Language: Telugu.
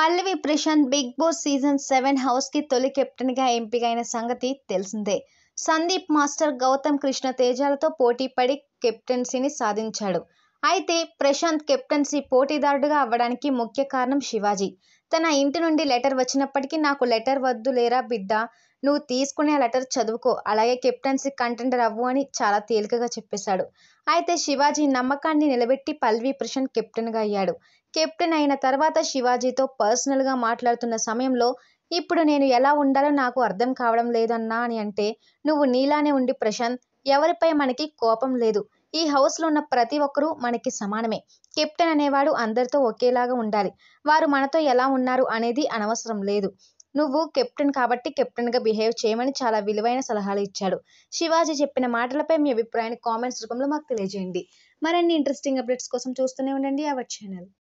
పల్లవి Prashanth Bigg Boss season seven హౌస్కి తొలి కెప్టెన్గా ఎంపికైన సంగతి తెలిసిందే సందీప్ మాస్టర్ గౌతమ్ కృష్ణ తేజాలతో పోటీ పడి కెప్టెన్సీని సాధించాడు అయితే ప్రశాంత్ కెప్టెన్సీ పోటీదారుడుగా అవ్వడానికి ముఖ్య కారణం శివాజీ తన ఇంటి నుండి లెటర్ వచ్చినప్పటికీ నాకు లెటర్ వద్దు లేరా బిడ్డ నువ్వు తీసుకునే లెటర్ చదువుకో అలాగే కెప్టెన్సీ కంటెండర్ అవ్వు అని చాలా తేలికగా చెప్పేశాడు అయితే శివాజీ నమ్మకాన్ని నిలబెట్టి పల్వి ప్రశాంత్ కెప్టెన్గా అయ్యాడు కెప్టెన్ అయిన తర్వాత శివాజీతో పర్సనల్గా మాట్లాడుతున్న సమయంలో ఇప్పుడు నేను ఎలా ఉండాలో నాకు అర్థం కావడం లేదన్నా అని అంటే నువ్వు నీలానే ఉండి ప్రశాంత్ ఎవరిపై మనకి కోపం లేదు ఈ హౌస్లో ఉన్న ప్రతి ఒక్కరూ మనకి సమానమే కెప్టెన్ అనేవాడు అందరితో ఒకేలాగా ఉండాలి వారు మనతో ఎలా ఉన్నారు అనేది అనవసరం లేదు నువ్వు కెప్టెన్ కాబట్టి కెప్టెన్గా బిహేవ్ చేయమని చాలా విలువైన సలహాలు ఇచ్చాడు శివాజీ చెప్పిన మాటలపై మీ అభిప్రాయాన్ని కామెంట్స్ రూపంలో మాకు తెలియజేయండి మరిన్ని ఇంట్రెస్టింగ్ అప్డేట్స్ కోసం చూస్తూనే ఉండండి అవర్ ఛానల్